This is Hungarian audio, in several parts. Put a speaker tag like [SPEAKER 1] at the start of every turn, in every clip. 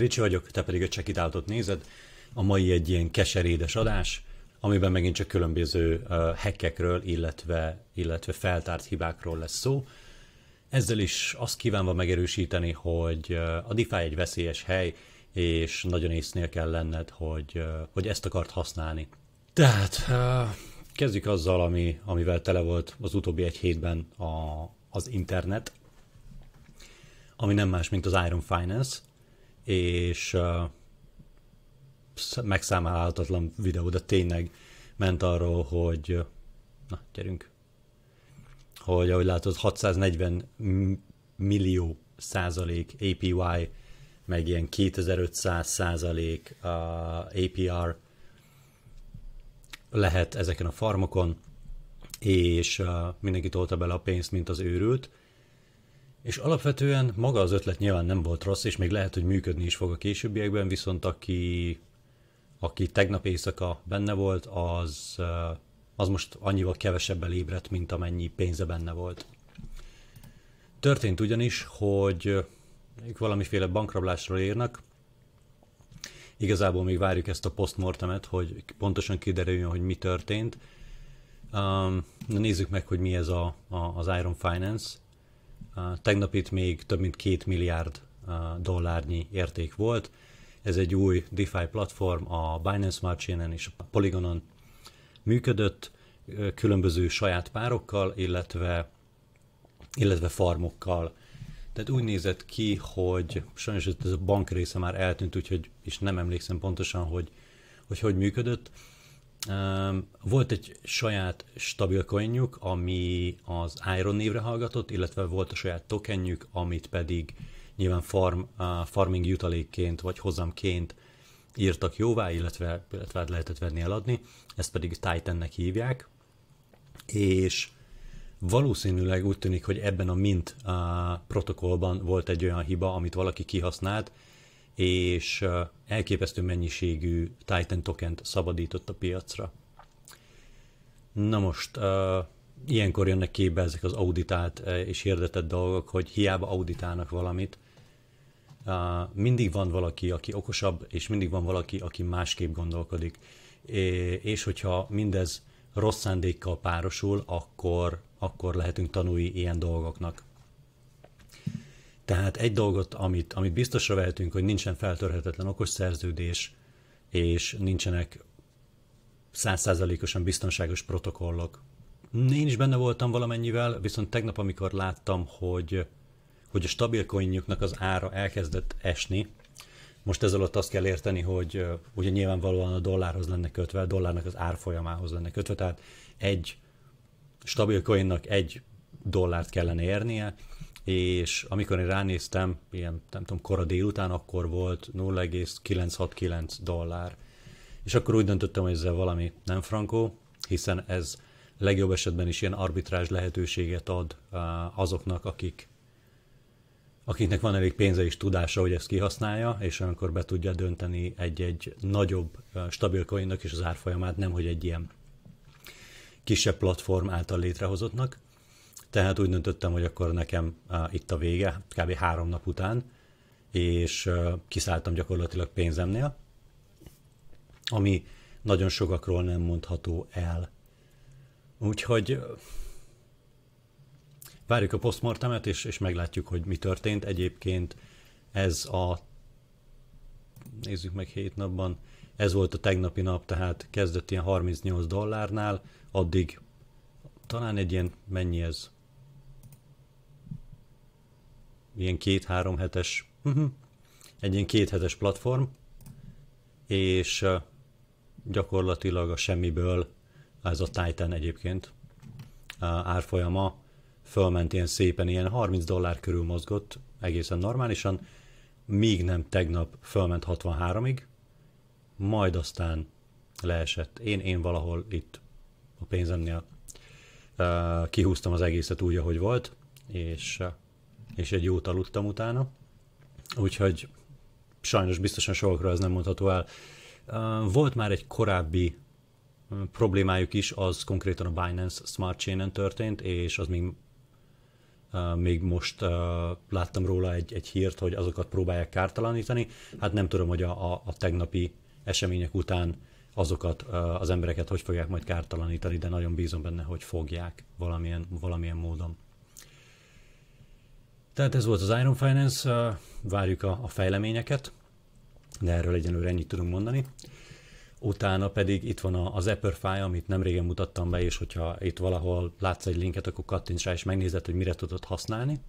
[SPEAKER 1] Ricsi vagyok, te pedig a Cseki nézed. A mai egy ilyen keserédes adás, amiben megint csak különböző uh, hekekről, illetve, illetve feltárt hibákról lesz szó. Ezzel is azt kívánva megerősíteni, hogy a DeFi egy veszélyes hely, és nagyon észnél kell lenned, hogy, hogy ezt akart használni. Tehát kezdjük azzal, ami, amivel tele volt az utóbbi egy hétben a, az internet, ami nem más, mint az Iron Finance, és uh, megszámálhatatlan videó, de tényleg ment arról, hogy na, gyerünk, hogy ahogy látod, 640 millió százalék APY, meg ilyen 2500 százalék uh, APR lehet ezeken a farmokon, és uh, mindenki tolta bele a pénzt, mint az őrült, és alapvetően maga az ötlet nyilván nem volt rossz, és még lehet, hogy működni is fog a későbbiekben, viszont aki, aki tegnap éjszaka benne volt, az, az most annyival kevesebben ébredt, mint amennyi pénze benne volt. Történt ugyanis, hogy valamiféle bankrablásról írnak, igazából még várjuk ezt a postmortemet, hogy pontosan kiderüljön, hogy mi történt. Um, na nézzük meg, hogy mi ez a, a, az Iron Finance. Tegnap itt még több mint két milliárd dollárnyi érték volt. Ez egy új DeFi platform, a Binance Smart Chain-en és a Polygonon működött, különböző saját párokkal, illetve, illetve farmokkal. Tehát úgy nézett ki, hogy sajnos ez a bank része már eltűnt, úgyhogy és nem emlékszem pontosan, hogy hogy, hogy működött, volt egy saját stabil coinjuk, ami az Iron névre hallgatott, illetve volt a saját tokenjük, amit pedig nyilván farm, farming jutalékként vagy hozamként írtak jóvá, illetve, illetve lehetett venni eladni, ezt pedig Titannek hívják, és valószínűleg úgy tűnik, hogy ebben a Mint uh, protokollban volt egy olyan hiba, amit valaki kihasznált, és elképesztő mennyiségű Titan tokent szabadított a piacra. Na most, ilyenkor jönnek képbe ezek az auditált és hirdetett dolgok, hogy hiába auditálnak valamit, mindig van valaki, aki okosabb, és mindig van valaki, aki másképp gondolkodik. és hogyha mindez rossz szándékkal párosul, akkor, akkor lehetünk tanulni ilyen dolgoknak. Tehát egy dolgot, amit, amit biztosra vehetünk, hogy nincsen feltörhetetlen okos szerződés, és nincsenek százszázalékosan biztonságos protokollok. Én is benne voltam valamennyivel, viszont tegnap, amikor láttam, hogy, hogy a stabil az ára elkezdett esni, most ez alatt azt kell érteni, hogy ugye nyilvánvalóan a dollárhoz lenne kötve, a dollárnak az árfolyamához lenne kötve, tehát egy stabil coinnak egy dollárt kellene érnie, és amikor én ránéztem, ilyen, nem tudom, kora délután, akkor volt 0,969 dollár. És akkor úgy döntöttem, hogy ezzel valami nem frankó, hiszen ez legjobb esetben is ilyen arbitrás lehetőséget ad azoknak, akik akiknek van elég pénze és tudása, hogy ezt kihasználja, és olyankor be tudja dönteni egy-egy nagyobb stabil coinnak és az árfolyamát, nem hogy egy ilyen kisebb platform által létrehozottnak tehát úgy döntöttem, hogy akkor nekem itt a vége, kb. három nap után, és kiszálltam gyakorlatilag pénzemnél, ami nagyon sokakról nem mondható el. Úgyhogy várjuk a posztmortemet, és, és meglátjuk, hogy mi történt. Egyébként ez a nézzük meg hét napban, ez volt a tegnapi nap, tehát kezdett ilyen 38 dollárnál, addig talán egy ilyen, mennyi ez, ilyen két-három hetes, mhm, egy ilyen két hetes platform, és gyakorlatilag a semmiből ez a Titan egyébként árfolyama fölment ilyen szépen, ilyen 30 dollár körül mozgott egészen normálisan, míg nem tegnap fölment 63-ig, majd aztán leesett. Én, én valahol itt a pénzemnél kihúztam az egészet úgy, ahogy volt, és és egy jót aludtam utána, úgyhogy sajnos biztosan sokra ez nem mondható el. Volt már egy korábbi problémájuk is, az konkrétan a Binance Smart Chain-en történt, és az még, még most láttam róla egy, egy hírt, hogy azokat próbálják kártalanítani. Hát nem tudom, hogy a, a, a tegnapi események után azokat az embereket hogy fogják majd kártalanítani, de nagyon bízom benne, hogy fogják valamilyen, valamilyen módon. Tehát ez volt az Iron Finance, várjuk a, a fejleményeket, de erről egyenlőre ennyit tudunk mondani. Utána pedig itt van az Apple fáj, amit nem régen mutattam be, és hogyha itt valahol látsz egy linket, akkor kattints rá, és megnézed, hogy mire tudod használni.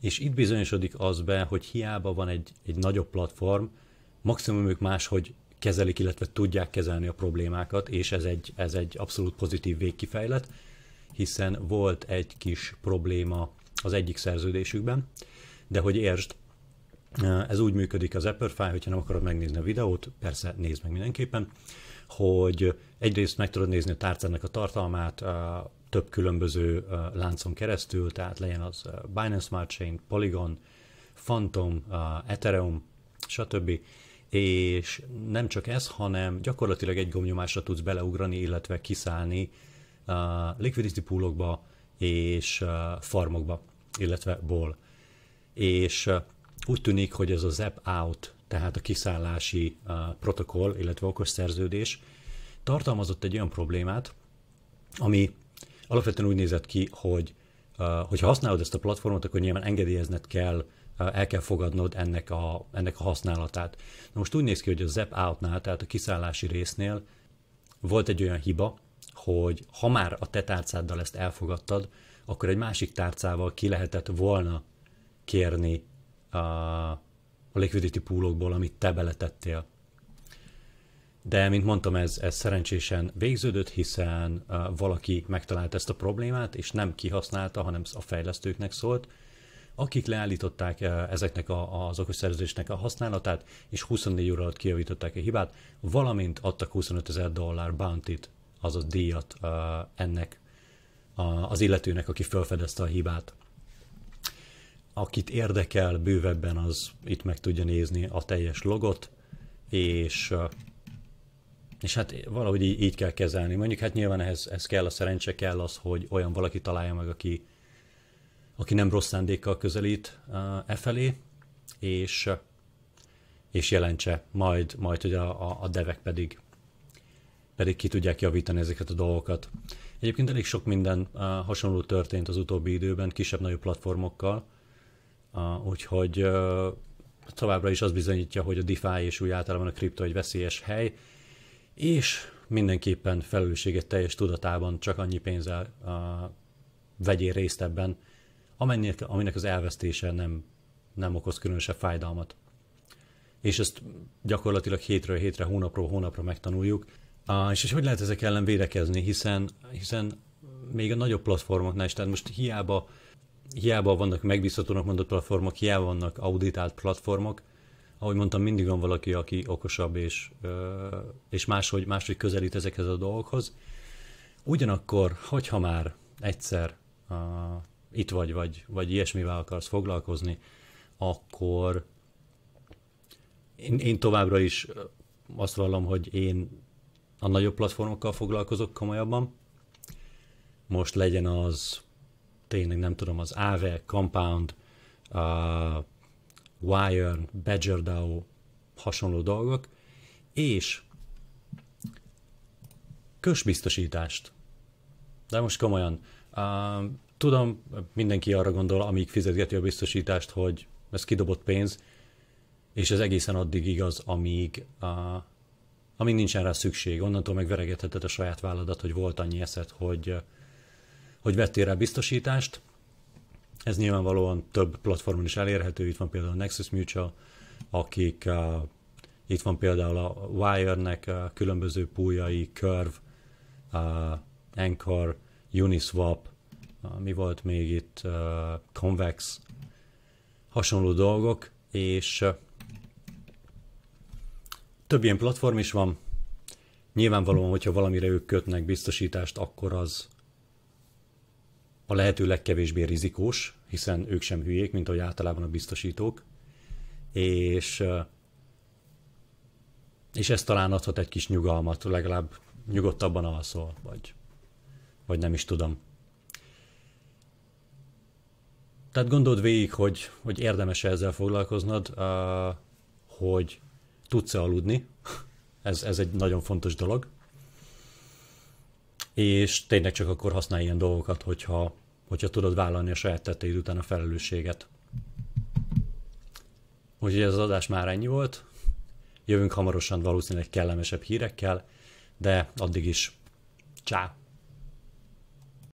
[SPEAKER 1] És itt bizonyosodik az be, hogy hiába van egy, egy nagyobb platform, maximum ők máshogy kezelik, illetve tudják kezelni a problémákat, és ez egy, ez egy abszolút pozitív végkifejlet, hiszen volt egy kis probléma az egyik szerződésükben, de hogy értsd, ez úgy működik az Apple File, hogyha nem akarod megnézni a videót, persze nézd meg mindenképpen, hogy egyrészt meg tudod nézni a tárcának a tartalmát több különböző láncon keresztül, tehát legyen az Binance Smart Chain, Polygon, Phantom, Ethereum, stb. És nem csak ez, hanem gyakorlatilag egy gomnyomásra tudsz beleugrani, illetve kiszállni liquidity poolokba és farmokba illetve ból. És úgy tűnik, hogy ez az app out, tehát a kiszállási protokoll, illetve okos szerződés tartalmazott egy olyan problémát, ami alapvetően úgy nézett ki, hogy hogyha használod ezt a platformot, akkor nyilván engedélyezned kell, el kell fogadnod ennek a, ennek a használatát. Na most úgy néz ki, hogy a Zap Out-nál, tehát a kiszállási résznél volt egy olyan hiba, hogy ha már a te tárcáddal ezt elfogadtad, akkor egy másik tárcával ki lehetett volna kérni a, a liquidity poolokból, amit te beletettél. De, mint mondtam, ez, ez szerencsésen végződött, hiszen uh, valaki megtalált ezt a problémát, és nem kihasználta, hanem a fejlesztőknek szólt, akik leállították uh, ezeknek a, az okosszerzésnek a használatát, és 24 óra alatt kijavították a hibát, valamint adtak 25 ezer dollár bounty azaz díjat uh, ennek az illetőnek, aki felfedezte a hibát. Akit érdekel bővebben, az itt meg tudja nézni a teljes logot, és, és hát valahogy így, így kell kezelni. Mondjuk hát nyilván ehhez, ez kell a szerencse, kell az, hogy olyan valaki találja meg, aki, aki nem rossz szándékkal közelít e felé, és, és jelentse majd, majd hogy a, a, a devek pedig, pedig ki tudják javítani ezeket a dolgokat. Egyébként elég sok minden uh, hasonló történt az utóbbi időben kisebb-nagyobb platformokkal, uh, úgyhogy uh, továbbra is az bizonyítja, hogy a DeFi és úgy általában a kripto egy veszélyes hely, és mindenképpen felelősséget teljes tudatában csak annyi pénzzel uh, vegyél részt ebben, amennek, aminek az elvesztése nem, nem okoz különösebb fájdalmat. És ezt gyakorlatilag hétről hétre, hónapról hónapra megtanuljuk, és, és hogy lehet ezek ellen védekezni, hiszen, hiszen még a nagyobb platformoknál is, tehát most hiába, hiába vannak megbízhatónak mondott platformok, hiába vannak auditált platformok, ahogy mondtam, mindig van valaki, aki okosabb és, és máshogy, máshogy közelít ezekhez a dolgokhoz. Ugyanakkor, hogyha már egyszer a, itt vagy, vagy, vagy ilyesmivel akarsz foglalkozni, akkor én, én továbbra is azt vallom, hogy én a nagyobb platformokkal foglalkozok komolyabban. Most legyen az tényleg nem tudom, az AV, Compound, a Wire, BadgerDAO, hasonló dolgok, és kösbiztosítást. De most komolyan, uh, tudom, mindenki arra gondol, amíg fizetgeti a biztosítást, hogy ez kidobott pénz, és ez egészen addig igaz, amíg uh, amíg nincsen rá szükség. Onnantól megveregetheted a saját válladat, hogy volt annyi eszed, hogy, hogy vettél rá biztosítást. Ez nyilvánvalóan több platformon is elérhető, itt van például a Nexus Mutual, akik uh, itt van például a Wire-nek uh, különböző pújai, Curve, uh, Anchor, Uniswap, uh, mi volt még itt, uh, Convex, hasonló dolgok, és uh, több ilyen platform is van. Nyilvánvalóan, hogyha valamire ők kötnek biztosítást, akkor az a lehető legkevésbé rizikós, hiszen ők sem hülyék, mint ahogy általában a biztosítók. És, és ez talán adhat egy kis nyugalmat, legalább nyugodtabban alszol, vagy, vagy nem is tudom. Tehát gondold végig, hogy, hogy érdemes -e ezzel foglalkoznod, hogy tudsz-e aludni, ez, ez egy nagyon fontos dolog, és tényleg csak akkor használj ilyen dolgokat, hogyha, hogyha tudod vállalni a saját tetteid után a felelősséget. Úgyhogy ez az adás már ennyi volt. Jövünk hamarosan valószínűleg kellemesebb hírekkel, de addig is. Ciao.